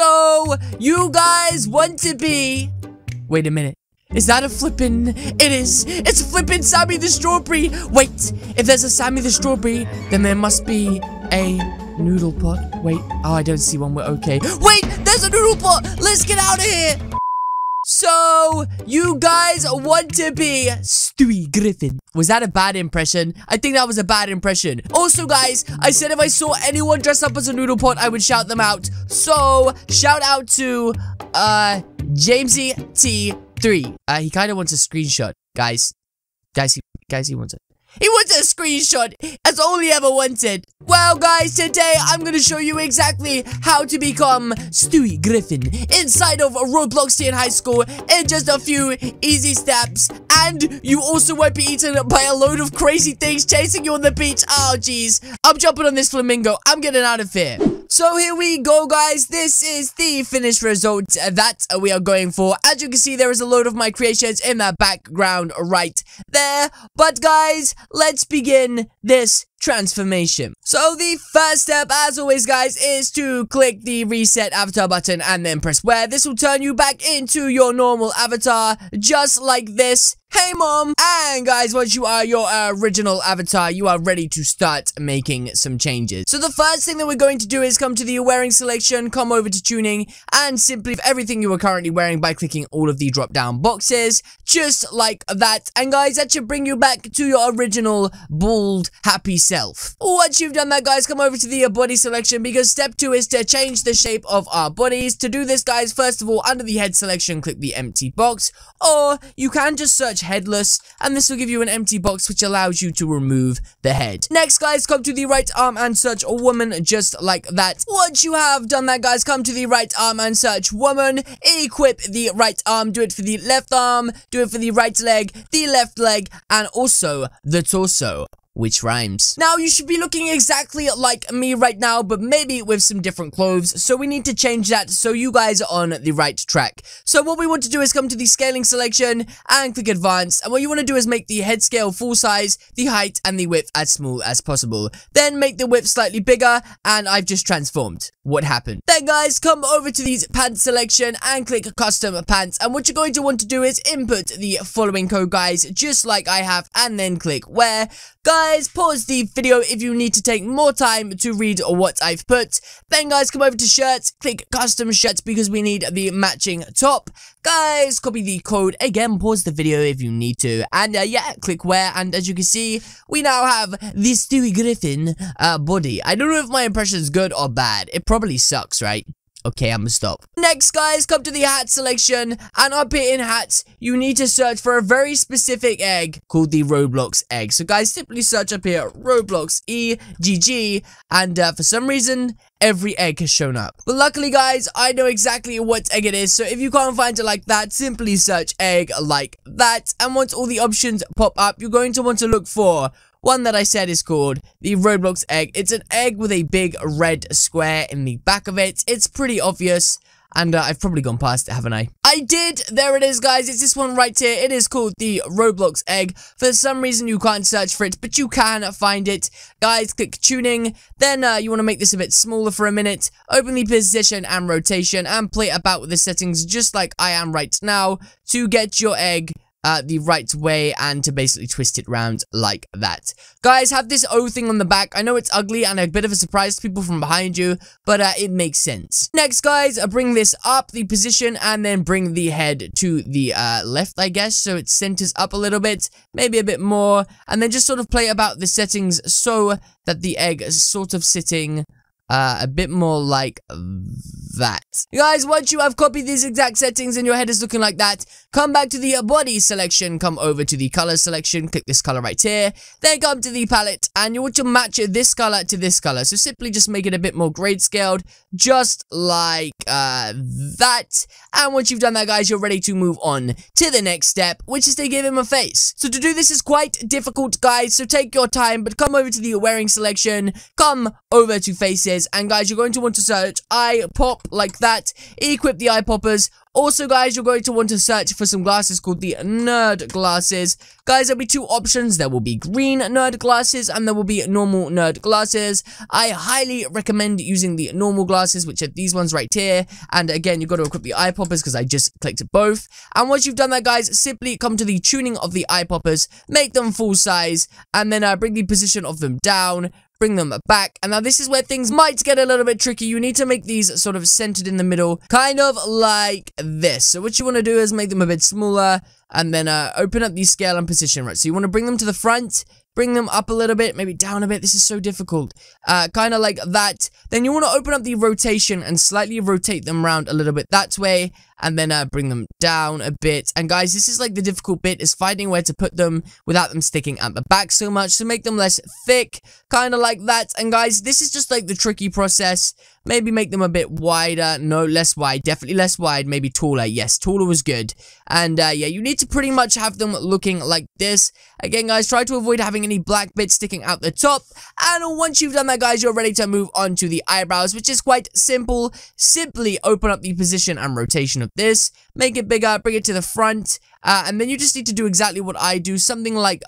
So, you guys want to be... Wait a minute. Is that a flippin'? It is! It's flippin' Sammy the Strawberry! Wait, if there's a Sammy the Strawberry, then there must be a noodle pot. Wait, oh, I don't see one. We're okay. Wait, there's a noodle pot! Let's get out of here! So, you guys want to be Stewie Griffin. Was that a bad impression? I think that was a bad impression. Also, guys, I said if I saw anyone dressed up as a noodle pot, I would shout them out. So, shout out to, uh, Jamesy T3. Uh, he kind of wants a screenshot, guys. Guys, he, guys, he wants it. It was a screenshot, as only ever wanted. Well, guys, today I'm gonna show you exactly how to become Stewie Griffin inside of Roblox Teen High School in just a few easy steps. And you also won't be eaten up by a load of crazy things chasing you on the beach. Oh, jeez. I'm jumping on this flamingo. I'm getting out of here. So here we go guys, this is the finished result that we are going for. As you can see, there is a load of my creations in the background right there. But guys, let's begin this transformation. So the first step, as always guys, is to click the reset avatar button and then press where. This will turn you back into your normal avatar, just like this. Hey mom! And guys, once you are your original avatar, you are ready to start making some changes. So the first thing that we're going to do is come to the wearing selection, come over to tuning, and simply everything you are currently wearing by clicking all of the drop down boxes, just like that. And guys, that should bring you back to your original bald, happy once you've done that, guys, come over to the uh, body selection because step two is to change the shape of our bodies. To do this, guys, first of all, under the head selection, click the empty box, or you can just search headless, and this will give you an empty box which allows you to remove the head. Next, guys, come to the right arm and search a woman just like that. Once you have done that, guys, come to the right arm and search woman, equip the right arm, do it for the left arm, do it for the right leg, the left leg, and also the torso which rhymes. Now, you should be looking exactly like me right now, but maybe with some different clothes, so we need to change that so you guys are on the right track. So what we want to do is come to the scaling selection and click advance. and what you want to do is make the head scale full size, the height and the width as small as possible. Then make the width slightly bigger, and I've just transformed. What happened? Then guys, come over to the pants selection and click custom pants, and what you're going to want to do is input the following code guys, just like I have, and then click wear. Guys, pause the video if you need to take more time to read what I've put. Then guys, come over to shirts, click custom shirts because we need the matching top. Guys, copy the code again, pause the video if you need to. And uh, yeah, click wear and as you can see, we now have the Stewie Griffin uh, body. I don't know if my impression is good or bad. It probably sucks, right? Okay, I'm gonna stop. Next, guys, come to the hat selection, and up here in hats, you need to search for a very specific egg called the Roblox egg. So, guys, simply search up here, Roblox EGG, and uh, for some reason, every egg has shown up. But luckily, guys, I know exactly what egg it is, so if you can't find it like that, simply search egg like that, and once all the options pop up, you're going to want to look for one that I said is called the Roblox egg. It's an egg with a big red square in the back of it. It's pretty obvious. And uh, I've probably gone past it, haven't I? I did! There it is, guys. It's this one right here. It is called the Roblox Egg. For some reason, you can't search for it, but you can find it. Guys, click tuning. Then uh, you want to make this a bit smaller for a minute. Open the position and rotation and play about with the settings just like I am right now to get your egg uh, the right way and to basically twist it round like that. Guys, have this O thing on the back. I know it's ugly and a bit of a surprise to people from behind you, but uh, it makes sense. Next, guys, uh, bring this up, the position, and then bring the head to the uh, left, I guess, so it centers up a little bit, maybe a bit more, and then just sort of play about the settings so that the egg is sort of sitting uh, a bit more like that. Guys, once you have copied these exact settings and your head is looking like that, come back to the body selection, come over to the color selection, click this color right here, then come to the palette and you want to match this color to this color. So simply just make it a bit more grayscaled, just like uh, that. And once you've done that, guys, you're ready to move on to the next step, which is to give him a face. So to do this is quite difficult, guys, so take your time, but come over to the wearing selection, come over to faces, is. And guys, you're going to want to search eye pop like that. Equip the eye poppers. Also, guys, you're going to want to search for some glasses called the Nerd Glasses. Guys, there'll be two options. There will be green Nerd Glasses and there will be normal Nerd Glasses. I highly recommend using the normal glasses, which are these ones right here. And again, you've got to equip the eye poppers because I just clicked both. And once you've done that, guys, simply come to the tuning of the eye poppers, make them full size, and then uh, bring the position of them down, bring them back. And now this is where things might get a little bit tricky. You need to make these sort of centered in the middle, kind of like this. So what you want to do is make them a bit smaller and then uh, open up the scale and position, right? So you want to bring them to the front bring them up a little bit, maybe down a bit. This is so difficult. Uh, kind of like that. Then you want to open up the rotation and slightly rotate them around a little bit that way and then uh, bring them down a bit. And guys, this is like the difficult bit is finding where to put them without them sticking at the back so much. So make them less thick, kind of like that. And guys, this is just like the tricky process. Maybe make them a bit wider. No, less wide. Definitely less wide. Maybe taller. Yes, taller was good. And uh, yeah, you need to pretty much have them looking like this. Again, guys, try to avoid having any black bits sticking out the top. And once you've done that, guys, you're ready to move on to the eyebrows, which is quite simple. Simply open up the position and rotation of this. Make it bigger. Bring it to the front. Uh, and then you just need to do exactly what I do. Something like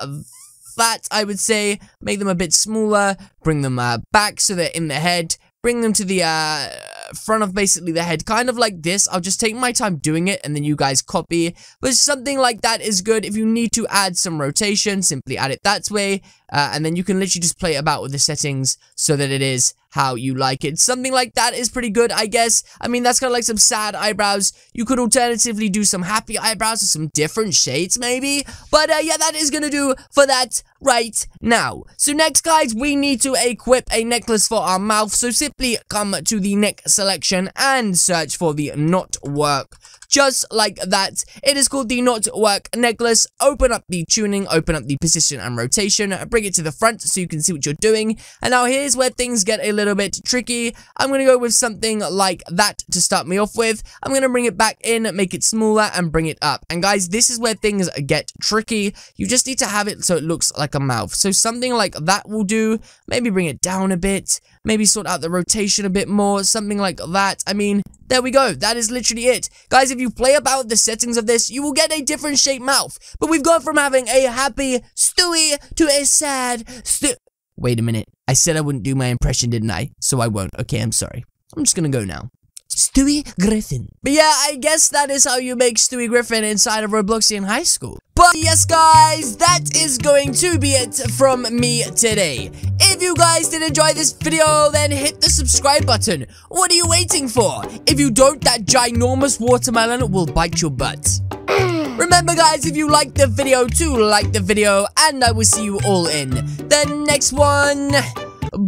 that, I would say. Make them a bit smaller. Bring them uh, back so they're in the head bring them to the uh, front of basically the head, kind of like this. I'll just take my time doing it, and then you guys copy. But something like that is good. If you need to add some rotation, simply add it that way. Uh, and then you can literally just play about with the settings so that it is how you like it. Something like that is pretty good, I guess. I mean, that's kind of like some sad eyebrows. You could alternatively do some happy eyebrows or some different shades, maybe. But uh, yeah, that is going to do for that right now. So next, guys, we need to equip a necklace for our mouth. So simply come to the neck selection and search for the not work just like that. It is called the Not Work Necklace. Open up the tuning, open up the position and rotation, bring it to the front so you can see what you're doing. And now here's where things get a little bit tricky. I'm going to go with something like that to start me off with. I'm going to bring it back in, make it smaller, and bring it up. And guys, this is where things get tricky. You just need to have it so it looks like a mouth. So something like that will do. Maybe bring it down a bit. Maybe sort out the rotation a bit more. Something like that. I mean, there we go. That is literally it. Guys, if you play about the settings of this, you will get a different shaped mouth. But we've gone from having a happy Stewie to a sad Stew. Wait a minute. I said I wouldn't do my impression, didn't I? So I won't. Okay, I'm sorry. I'm just gonna go now. Stewie Griffin. But yeah, I guess that is how you make Stewie Griffin inside of Robloxian High School. But yes, guys, that is going to be it from me today. If you guys did enjoy this video, then hit the subscribe button. What are you waiting for? If you don't, that ginormous watermelon will bite your butt. Remember guys, if you liked the video to like the video, and I will see you all in the next one.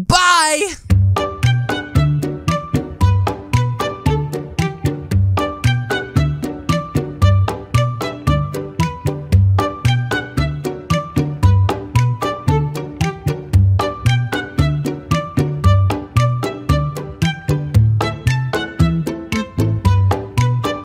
Bye!